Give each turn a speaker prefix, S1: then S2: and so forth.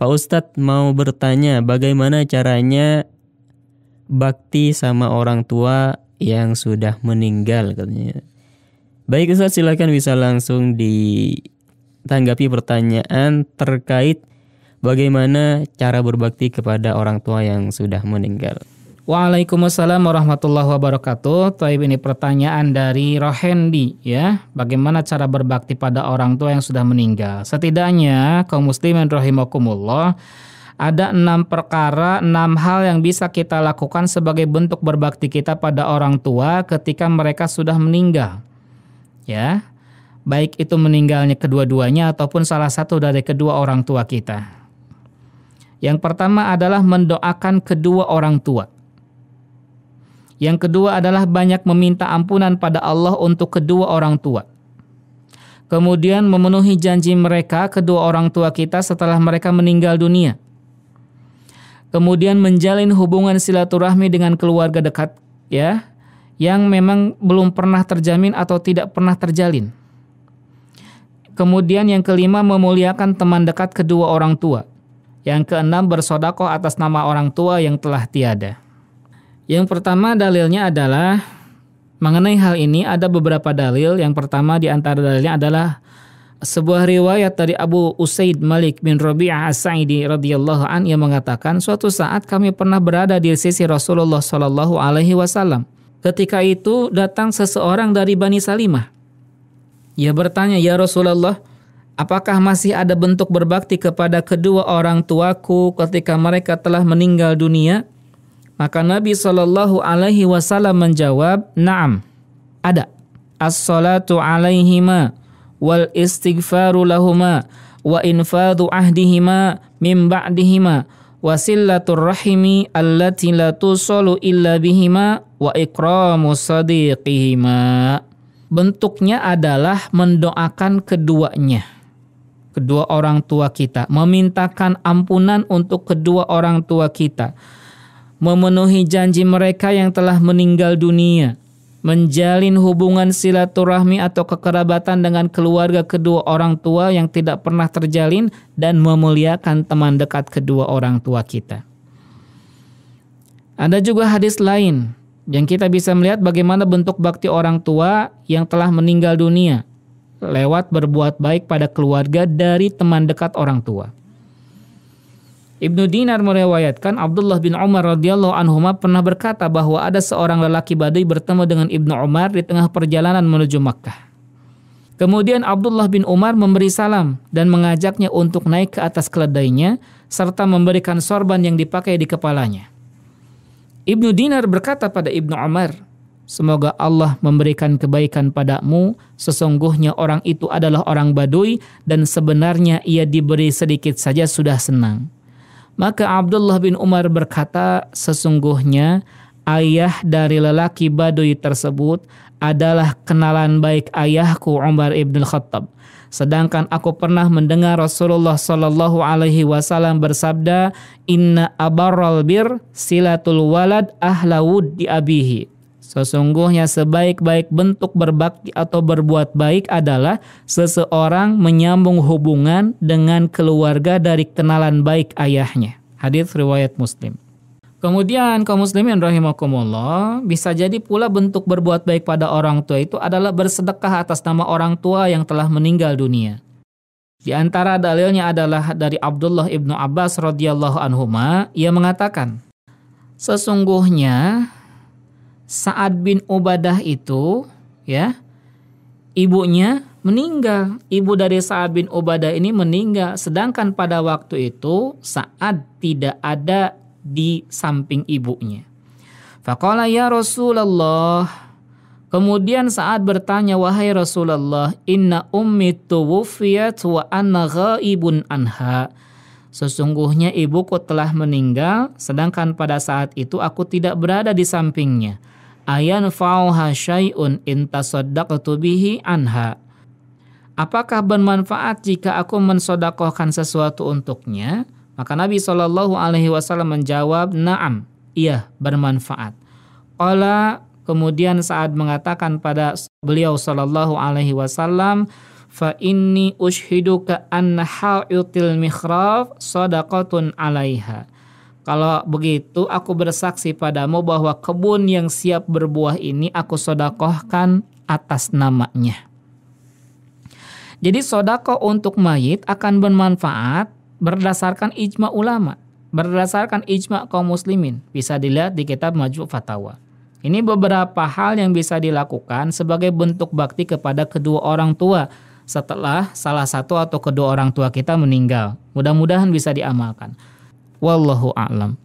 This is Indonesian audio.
S1: Pak Ustadz mau bertanya bagaimana caranya bakti sama orang tua yang sudah meninggal katanya. Baik Ustadz silakan bisa langsung ditanggapi pertanyaan terkait bagaimana cara berbakti kepada orang tua yang sudah meninggal. Waalaikumsalam warahmatullahi wabarakatuh. Taib ini pertanyaan dari Rohendi ya. Bagaimana cara berbakti pada orang tua yang sudah meninggal? Setidaknya kaum muslimin rahimakumullah ada enam perkara, enam hal yang bisa kita lakukan sebagai bentuk berbakti kita pada orang tua ketika mereka sudah meninggal. Ya, baik itu meninggalnya kedua-duanya ataupun salah satu dari kedua orang tua kita. Yang pertama adalah mendoakan kedua orang tua yang kedua adalah banyak meminta ampunan pada Allah untuk kedua orang tua. Kemudian memenuhi janji mereka kedua orang tua kita setelah mereka meninggal dunia. Kemudian menjalin hubungan silaturahmi dengan keluarga dekat ya yang memang belum pernah terjamin atau tidak pernah terjalin. Kemudian yang kelima memuliakan teman dekat kedua orang tua. Yang keenam bersodakoh atas nama orang tua yang telah tiada. Yang pertama dalilnya adalah mengenai hal ini ada beberapa dalil. Yang pertama di antara dalilnya adalah sebuah riwayat dari Abu Usaid Malik bin Rabi'ah As-Sa'idi radhiyallahu an yang mengatakan suatu saat kami pernah berada di sisi Rasulullah Shallallahu alaihi wasallam. Ketika itu datang seseorang dari Bani Salimah. Ia bertanya, "Ya Rasulullah, apakah masih ada bentuk berbakti kepada kedua orang tuaku ketika mereka telah meninggal dunia?" Maka Nabi Shallallahu Alaihi Wasallam menjawab, Naam, ada. As-salatu alaihima wal istighfaru lahuma wa infadu ahdihima min ba'dihima wa sillatur rahimi allati la tusalu illa bihima wa ikramu sadiqihima. Bentuknya adalah mendoakan keduanya. Kedua orang tua kita, memintakan ampunan untuk kedua orang tua kita memenuhi janji mereka yang telah meninggal dunia, menjalin hubungan silaturahmi atau kekerabatan dengan keluarga kedua orang tua yang tidak pernah terjalin, dan memuliakan teman dekat kedua orang tua kita. Ada juga hadis lain yang kita bisa melihat bagaimana bentuk bakti orang tua yang telah meninggal dunia lewat berbuat baik pada keluarga dari teman dekat orang tua. Ibnu Dinar meriwayatkan Abdullah bin Umar radhiyallahu anhuma pernah berkata bahwa ada seorang lelaki Badui bertemu dengan Ibnu Umar di tengah perjalanan menuju Makkah. Kemudian Abdullah bin Umar memberi salam dan mengajaknya untuk naik ke atas keledainya serta memberikan sorban yang dipakai di kepalanya. Ibnu Dinar berkata pada Ibnu Umar, Semoga Allah memberikan kebaikan padamu. Sesungguhnya orang itu adalah orang Badui, dan sebenarnya ia diberi sedikit saja sudah senang. Maka Abdullah bin Umar berkata, sesungguhnya ayah dari lelaki Baduy tersebut adalah kenalan baik ayahku Umar ibn Khattab. Sedangkan aku pernah mendengar Rasulullah Shallallahu Alaihi Wasallam bersabda, Inna abarral bir silatul walad ahlawud di abihi. Sesungguhnya sebaik-baik bentuk berbakti atau berbuat baik adalah seseorang menyambung hubungan dengan keluarga dari kenalan baik ayahnya. Hadis riwayat Muslim. Kemudian kaum muslimin rahimakumullah, bisa jadi pula bentuk berbuat baik pada orang tua itu adalah bersedekah atas nama orang tua yang telah meninggal dunia. Di antara dalilnya adalah dari Abdullah ibnu Abbas radhiyallahu anhuma, ia mengatakan, Sesungguhnya Sa'ad bin Ubadah itu ya ibunya meninggal. Ibu dari Sa'ad bin Ubadah ini meninggal sedangkan pada waktu itu Sa'ad tidak ada di samping ibunya. Faqala ya Rasulullah Kemudian saat bertanya, wahai Rasulullah, inna ummi tuwfiyat wa anna ghaibun anha. Sesungguhnya ibuku telah meninggal, sedangkan pada saat itu aku tidak berada di sampingnya ayan fa'uha syai'un intasaddaqtu bihi anha. Apakah bermanfaat jika aku mensodakohkan sesuatu untuknya? Maka Nabi Shallallahu Alaihi Wasallam menjawab, Naam, iya bermanfaat. Kala kemudian saat mengatakan pada beliau Shallallahu Alaihi Wasallam, fa inni ushiduka an ha'util mihraf sadaqatun alaiha kalau begitu aku bersaksi padamu bahwa kebun yang siap berbuah ini aku sodakohkan atas namanya. Jadi sodakoh untuk mayit akan bermanfaat berdasarkan ijma ulama, berdasarkan ijma kaum muslimin. Bisa dilihat di kitab Majmu' Fatawa. Ini beberapa hal yang bisa dilakukan sebagai bentuk bakti kepada kedua orang tua setelah salah satu atau kedua orang tua kita meninggal. Mudah-mudahan bisa diamalkan. Wallahu a'lam.